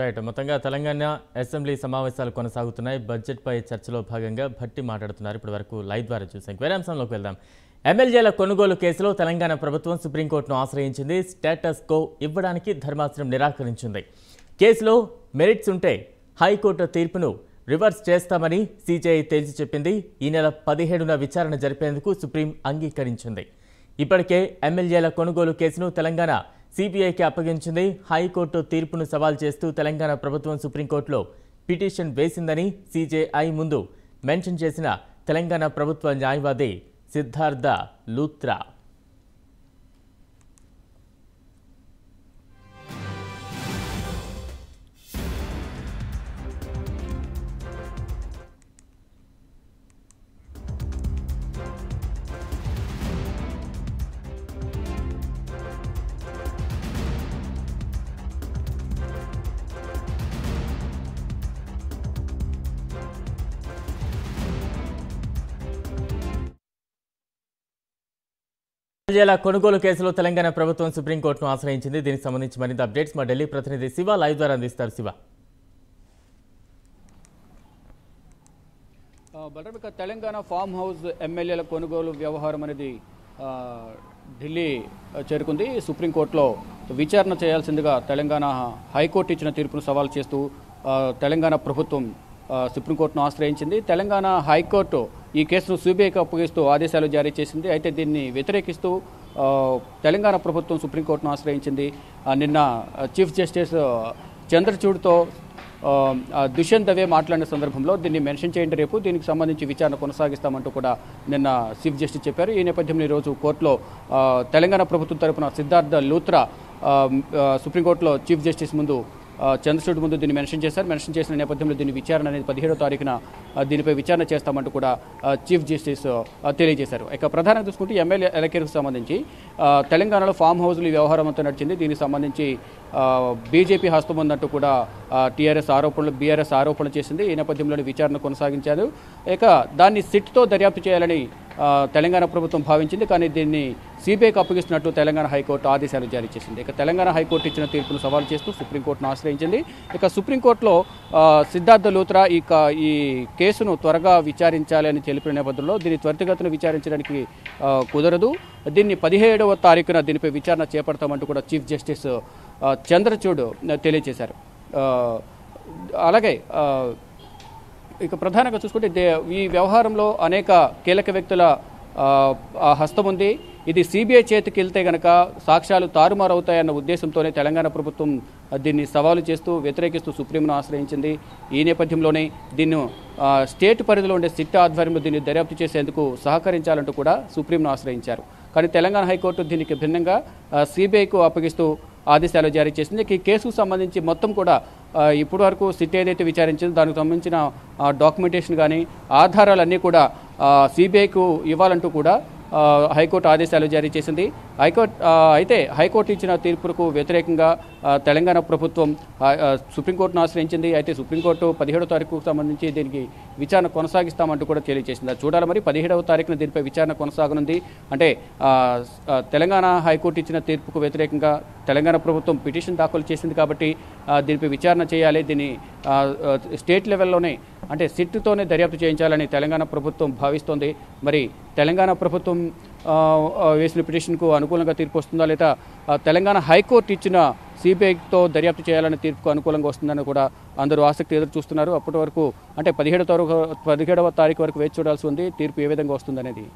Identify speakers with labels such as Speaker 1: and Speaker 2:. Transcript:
Speaker 1: right మొత్తంగా Telangana assembly సమావేశాలు కొనసాగుతున్నాయి బడ్జెట్పై చర్చలో భాగంగా భట్టి మాట్లాడుతున్నారు ఇప్పటి వరకు లైవ్ ద్వారా చూసాం వేరాంశంలోకి వెళ్దాం ఎమ్మెల్యేల కొనుగోలు కేసులో తెలంగాణ ప్రభుత్వం సుప్రీంకోర్టును ఆశ్రయించింది స్టేటస్ కో ఇవ్వడానికి ధర్మాసనం నిరాకరించింది కేసులో మెరిట్స్ ఉంటే హైకోర్టు తీర్పును రివర్స్ చేస్తామని సీజీఐ తేల్చి చెప్పింది ఈ నెల పదిహేడున విచారణ జరిపేందుకు సుప్రీం అంగీకరించింది ఇప్పటికే ఎమ్మెల్యేల కొనుగోలు కేసును తెలంగాణ సిబిఐకి అప్పగించింది హైకోర్టు తీర్పును సవాల్ చేస్తూ తెలంగాణ ప్రభుత్వం సుప్రీంకోర్టులో పిటిషన్ వేసిందని సిజేఐ ముందు మెన్షన్ చేసిన తెలంగాణ ప్రభుత్వ న్యాయవాది సిద్ధార్థ లూత్రా జైల కొనుగోలు కేసులో తెలంగాణ ప్రభుత్వం సుప్రీంకోర్టును ఆశ్రయించింది దీనికి సంబంధించి మరింత అప్డేట్స్ మా ఢిల్లీ ప్రతినిధి శివ లైవ్ ద్వారా అందిస్తారు శివ
Speaker 2: బటర్మిక తెలంగాణ ఫామ్ హౌస్ ఎమ్మెల్యేల కొనుగోలు వ్యవహారం అనేది ఢిల్లీ చేరుకుంది సుప్రీంకోర్టులో విచారణ చేయాల్సిందిగా తెలంగాణ హైకోర్టు ఇచ్చిన తీర్పును సవాల్ చేస్తూ తెలంగాణ ప్రభుత్వం సుప్రీంకోర్టును ఆశ్రయించింది తెలంగాణ హైకోర్టు ఈ కేసును సిబిఐకి అప్పగిస్తూ ఆదేశాలు జారీ చేసింది అయితే దీన్ని వ్యతిరేకిస్తూ తెలంగాణ ప్రభుత్వం సుప్రీంకోర్టును ఆశ్రయించింది నిన్న చీఫ్ జస్టిస్ చంద్రచూడ్తో దుష్యంత్ దవే మాట్లాడిన సందర్భంలో దీన్ని మెన్షన్ చేయండి రేపు దీనికి సంబంధించి విచారణ కొనసాగిస్తామంటూ కూడా నిన్న చీఫ్ జస్టిస్ చెప్పారు ఈ నేపథ్యంలో ఈరోజు కోర్టులో తెలంగాణ ప్రభుత్వం తరపున సిద్ధార్థ లూత్రా సుప్రీంకోర్టులో చీఫ్ జస్టిస్ ముందు చంద్రచూడ్ ముందు దీన్ని మెన్షన్ చేశారు మెన్షన్ చేసిన నేపథ్యంలో దీని విచారణ అనేది పదిహేడో తారీఖున దీనిపై విచారణ చేస్తామంటూ కూడా చీఫ్ జస్టిస్ తెలియజేశారు ఇక ప్రధానంగా చూసుకుంటే ఎమ్మెల్యే ఎలక్యూర్కు సంబంధించి తెలంగాణలో ఫామ్ హౌస్లు వ్యవహారం అంతా నడిచింది దీనికి సంబంధించి బీజేపీ హస్తం ఉందంటూ కూడా టీఆర్ఎస్ ఆరోపణలు బీఆర్ఎస్ ఆరోపణలు చేసింది ఈ నేపథ్యంలోని విచారణ కొనసాగించారు ఇక దాన్ని సిట్తో దర్యాప్తు చేయాలని తెలంగాణ ప్రభుత్వం భావించింది కానీ దీన్ని సిబిఐకి అప్పగిస్తున్నట్టు తెలంగాణ హైకోర్టు ఆదేశాలు జారీ చేసింది ఇక తెలంగాణ హైకోర్టు ఇచ్చిన తీర్పును సవాల్ చేస్తూ సుప్రీంకోర్టును ఆశ్రయించింది ఇక సుప్రీంకోర్టులో సిద్ధార్థ లూత్రా ఇక ఈ కేసును త్వరగా విచారించాలి అని తెలిపిన నేపథ్యంలో దీన్ని త్వరితగతిన విచారించడానికి కుదరదు దీన్ని పదిహేడవ తారీఖున దీనిపై విచారణ చేపడతామంటూ కూడా చీఫ్ జస్టిస్ చంద్రచూడ్ తెలియజేశారు అలాగే ఇక ప్రధానంగా చూసుకుంటే ఈ వ్యవహారంలో అనేక కీలక వ్యక్తుల హస్తం ఉంది ఇది సిబిఐ చేతికి వెళ్తే గనక సాక్ష్యాలు తారుమారు అవుతాయన్న ఉద్దేశంతోనే తెలంగాణ ప్రభుత్వం దీన్ని సవాలు చేస్తూ వ్యతిరేకిస్తూ సుప్రీంను ఆశ్రయించింది ఈ నేపథ్యంలోనే దీన్ని స్టేట్ పరిధిలో ఉండే సిట్ ఆధ్వర్యంలో దీన్ని దర్యాప్తు చేసేందుకు సహకరించాలంటూ కూడా సుప్రీంను ఆశ్రయించారు కానీ తెలంగాణ హైకోర్టు దీనికి భిన్నంగా సిబిఐకు అప్పగిస్తూ ఆదేశాలు జారీ చేసింది ఈ కేసుకు సంబంధించి మొత్తం కూడా ఇప్పటి వరకు సిట్ ఏదైతే విచారించిందో దానికి సంబంధించిన డాక్యుమెంటేషన్ కానీ ఆధారాలన్నీ కూడా సిబిఐకు ఇవ్వాలంటూ కూడా హైకోర్టు ఆదేశాలు జారీ చేసింది హైకోర్టు అయితే హైకోర్టు ఇచ్చిన తీర్పులకు వ్యతిరేకంగా తెలంగాణ ప్రభుత్వం సుప్రీంకోర్టును ఆశ్రయించింది అయితే సుప్రీంకోర్టు పదిహేడో తారీఖుకు సంబంధించి దీనికి విచారణ కొనసాగిస్తామంటూ కూడా తెలియజేసింది చూడాలి మరి పదిహేడవ తారీఖున దీనిపై విచారణ కొనసాగనుంది అంటే తెలంగాణ హైకోర్టు ఇచ్చిన తీర్పుకు వ్యతిరేకంగా తెలంగాణ ప్రభుత్వం పిటిషన్ దాఖలు చేసింది కాబట్టి దీనిపై విచారణ చేయాలి దీన్ని స్టేట్ లెవెల్లోనే అంటే సిట్టుతోనే దర్యాప్తు చేయించాలని తెలంగాణ ప్రభుత్వం భావిస్తోంది మరి తెలంగాణ ప్రభుత్వం వేసిన పిటిషన్కు అనుకూలంగా తీర్పు వస్తుందా లేదా తెలంగాణ హైకోర్టు ఇచ్చిన సిబిఐతో దర్యాప్తు చేయాలని తీర్పుకు అనుకూలంగా వస్తుందని కూడా అందరూ ఆసక్తి ఎదురు చూస్తున్నారు అప్పటి వరకు అంటే పదిహేడవ తారీఖు పదిహేడవ తారీఖు వరకు వేచి చూడాల్సి ఉంది తీర్పు ఏ విధంగా వస్తుందనేది